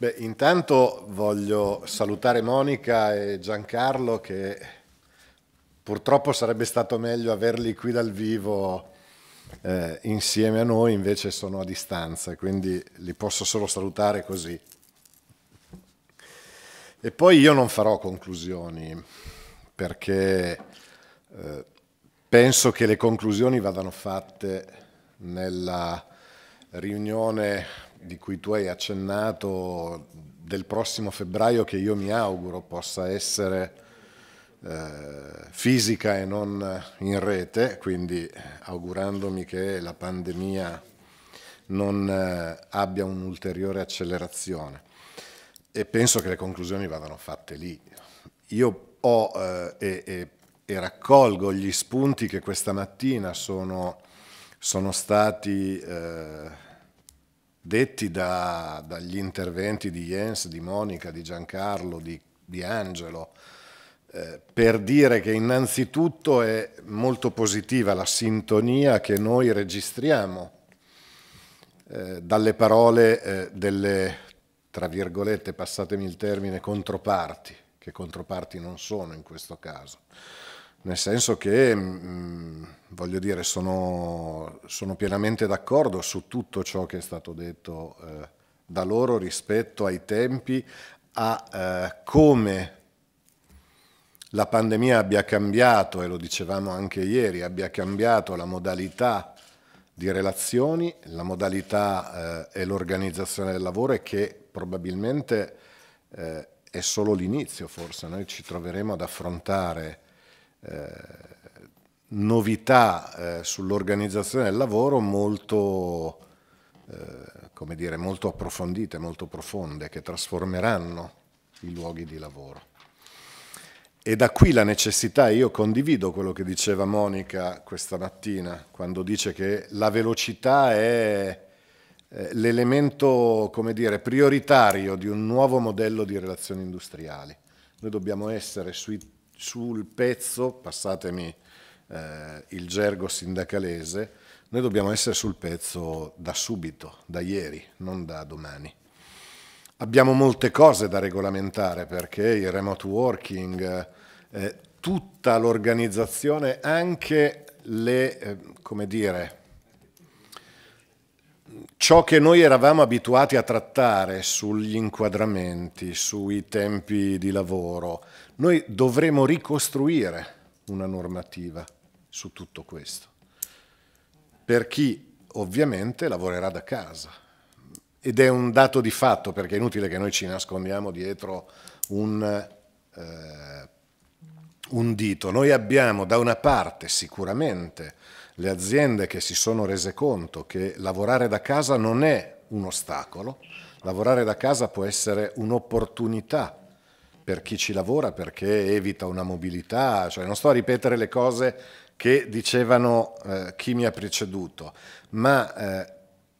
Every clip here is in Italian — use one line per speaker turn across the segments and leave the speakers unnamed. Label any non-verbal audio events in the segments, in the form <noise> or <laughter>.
Beh, intanto voglio salutare Monica e Giancarlo che purtroppo sarebbe stato meglio averli qui dal vivo eh, insieme a noi, invece sono a distanza, quindi li posso solo salutare così. E poi io non farò conclusioni perché eh, penso che le conclusioni vadano fatte nella riunione di cui tu hai accennato del prossimo febbraio che io mi auguro possa essere eh, fisica e non in rete, quindi eh, augurandomi che la pandemia non eh, abbia un'ulteriore accelerazione. E penso che le conclusioni vadano fatte lì. Io ho eh, e, e, e, raccolgo gli spunti che questa mattina sono, sono stati eh, detti da, dagli interventi di Jens, di Monica, di Giancarlo, di, di Angelo, eh, per dire che innanzitutto è molto positiva la sintonia che noi registriamo eh, dalle parole eh, delle, tra virgolette, passatemi il termine, controparti, che controparti non sono in questo caso nel senso che, mh, mm, voglio dire, sono, sono pienamente d'accordo su tutto ciò che è stato detto eh, da loro rispetto ai tempi, a eh, come la pandemia abbia cambiato, e lo dicevamo anche ieri, abbia cambiato la modalità di relazioni, la modalità eh, e l'organizzazione del lavoro e che probabilmente eh, è solo l'inizio forse, noi ci troveremo ad affrontare eh, novità eh, sull'organizzazione del lavoro molto, eh, come dire, molto approfondite, molto profonde, che trasformeranno i luoghi di lavoro. E da qui la necessità, io condivido quello che diceva Monica questa mattina, quando dice che la velocità è l'elemento, come dire, prioritario di un nuovo modello di relazioni industriali. Noi dobbiamo essere sui sul pezzo, passatemi eh, il gergo sindacalese, noi dobbiamo essere sul pezzo da subito, da ieri, non da domani. Abbiamo molte cose da regolamentare perché il remote working, eh, tutta l'organizzazione, anche le, eh, come dire, ciò che noi eravamo abituati a trattare sugli inquadramenti, sui tempi di lavoro, noi dovremo ricostruire una normativa su tutto questo. Per chi ovviamente lavorerà da casa. Ed è un dato di fatto, perché è inutile che noi ci nascondiamo dietro un, eh, un dito. Noi abbiamo da una parte sicuramente le aziende che si sono rese conto che lavorare da casa non è un ostacolo, lavorare da casa può essere un'opportunità per chi ci lavora perché evita una mobilità, cioè non sto a ripetere le cose che dicevano eh, chi mi ha preceduto, ma eh,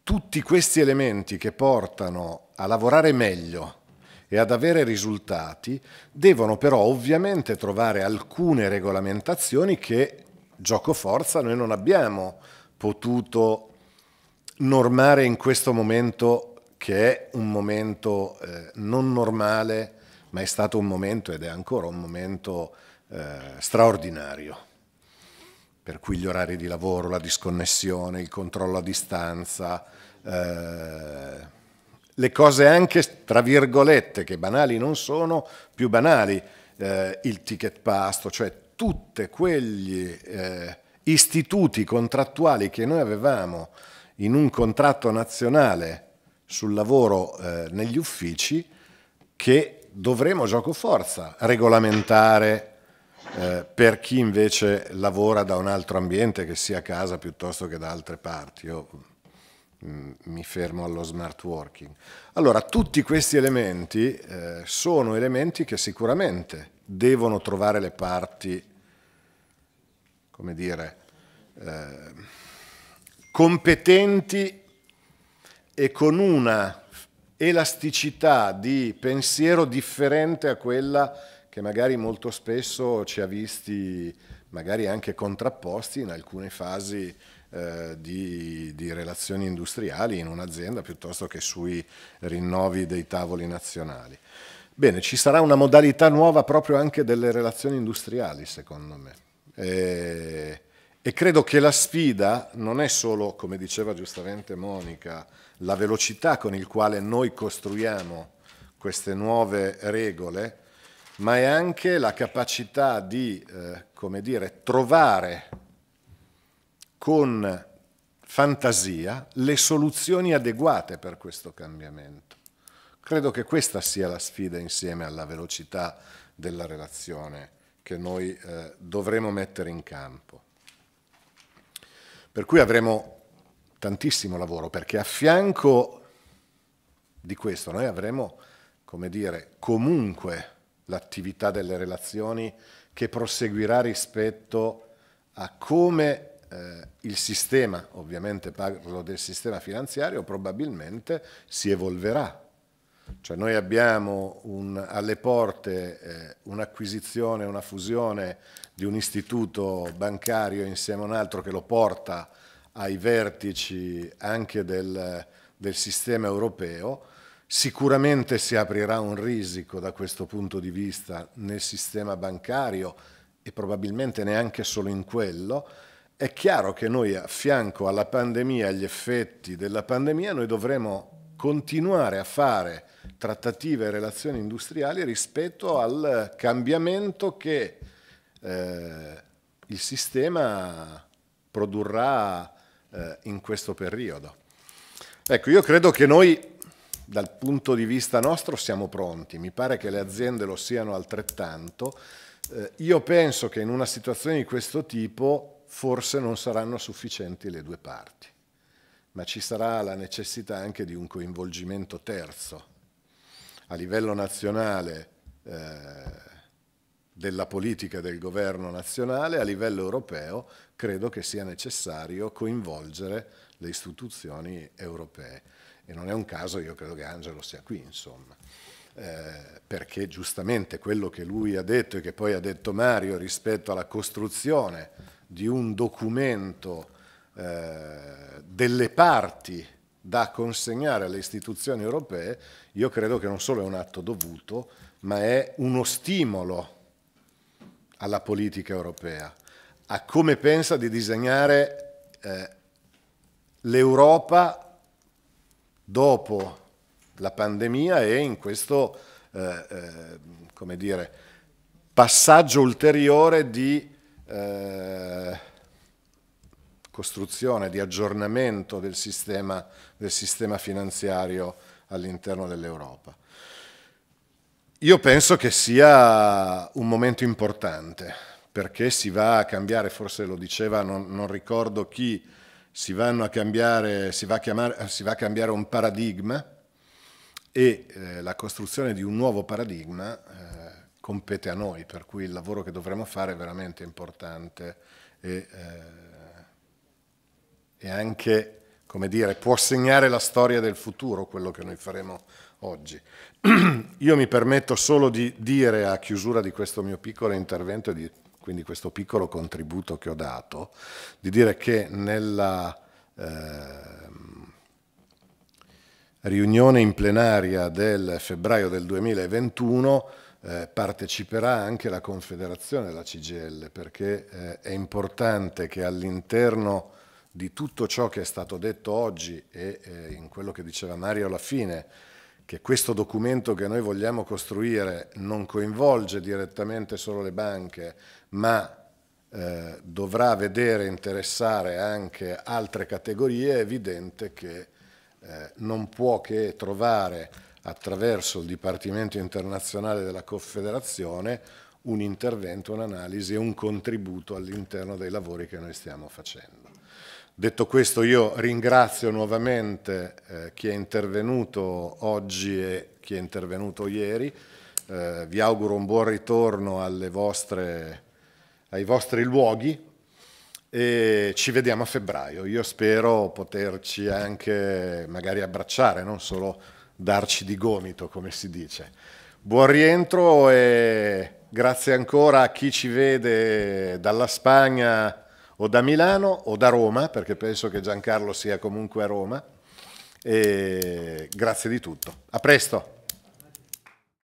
tutti questi elementi che portano a lavorare meglio e ad avere risultati devono però ovviamente trovare alcune regolamentazioni che gioco forza noi non abbiamo potuto normare in questo momento che è un momento eh, non normale, ma è stato un momento ed è ancora un momento eh, straordinario, per cui gli orari di lavoro, la disconnessione, il controllo a distanza, eh, le cose anche, tra virgolette, che banali non sono, più banali, eh, il ticket pasto, cioè tutti quegli eh, istituti contrattuali che noi avevamo in un contratto nazionale sul lavoro eh, negli uffici che dovremo gioco forza regolamentare eh, per chi invece lavora da un altro ambiente che sia a casa piuttosto che da altre parti. Io mm, mi fermo allo smart working. Allora, tutti questi elementi eh, sono elementi che sicuramente devono trovare le parti come dire, eh, competenti e con una elasticità di pensiero differente a quella che magari molto spesso ci ha visti magari anche contrapposti in alcune fasi eh, di, di, relazioni industriali in un'azienda piuttosto che sui rinnovi dei tavoli nazionali. Bene, ci sarà una modalità nuova proprio anche delle relazioni industriali, secondo me. Eh, e credo che la sfida non è solo, come diceva giustamente Monica, la velocità con il quale noi costruiamo queste nuove regole, ma è anche la capacità di, eh, come dire, trovare con fantasia le soluzioni adeguate per questo cambiamento. Credo che questa sia la sfida insieme alla velocità della relazione che noi eh, dovremo mettere in campo. Per cui avremo tantissimo lavoro, perché a fianco di questo noi avremo, come dire, comunque l'attività delle relazioni che proseguirà rispetto a come eh, il sistema, ovviamente parlo del sistema finanziario, probabilmente si evolverà cioè noi abbiamo un, alle porte eh, un'acquisizione, una fusione di un istituto bancario insieme a un altro che lo porta ai vertici anche del, del sistema europeo. Sicuramente si aprirà un risico da questo punto di vista nel sistema bancario e probabilmente neanche solo in quello, è chiaro che noi a fianco alla pandemia, agli effetti della pandemia, noi dovremo continuare a fare trattative e relazioni industriali rispetto al cambiamento che eh, il sistema produrrà eh, in questo periodo. Ecco, io credo che noi dal punto di vista nostro siamo pronti, mi pare che le aziende lo siano altrettanto. Eh, io penso che in una situazione di questo tipo forse non saranno sufficienti le due parti, ma ci sarà la necessità anche di un coinvolgimento terzo a livello nazionale eh, della politica del governo nazionale, a livello europeo credo che sia necessario coinvolgere le istituzioni europee. E non è un caso, io credo che Angelo sia qui, insomma. Eh, perché giustamente quello che lui ha detto e che poi ha detto Mario rispetto alla costruzione di un documento eh, delle parti da consegnare alle istituzioni europee, io credo che non solo è un atto dovuto, ma è uno stimolo alla politica europea, a come pensa di disegnare eh, l'Europa dopo la pandemia e in questo eh, eh, come dire, passaggio ulteriore di eh, costruzione, di aggiornamento del sistema, del sistema finanziario all'interno dell'Europa. Io penso che sia un momento importante perché si va a cambiare, forse lo diceva, non, non ricordo chi, si, cambiare, si, va chiamare, eh, si, va a cambiare un paradigma e eh, la costruzione di un nuovo paradigma eh, compete a noi, per cui il lavoro che dovremo fare è veramente importante e eh, e anche, come dire, può segnare la storia del futuro, quello che noi faremo oggi. <clears throat> Io mi permetto solo di dire a chiusura di questo mio piccolo intervento e di, quindi questo piccolo contributo che ho dato, di dire che nella eh, riunione in plenaria del febbraio del 2021 eh, parteciperà anche la Confederazione della CGL perché eh, è importante che all'interno di tutto ciò che è stato detto oggi e eh, in quello che diceva Mario alla fine, che questo documento che noi vogliamo costruire non coinvolge direttamente solo le banche, ma eh, dovrà vedere interessare anche altre categorie, è evidente che eh, non può che trovare attraverso il Dipartimento internazionale della Confederazione un intervento, un'analisi e un contributo all'interno dei lavori che noi stiamo facendo. Detto questo io ringrazio nuovamente eh, chi è intervenuto oggi e chi è intervenuto ieri, eh, vi auguro un buon ritorno vostre, ai vostri luoghi e ci vediamo a febbraio. Io spero poterci anche magari abbracciare, non solo darci di gomito come si dice. Buon rientro e grazie ancora a chi ci vede dalla Spagna o da Milano o da Roma, perché penso che Giancarlo sia comunque a Roma. E grazie di tutto. A presto!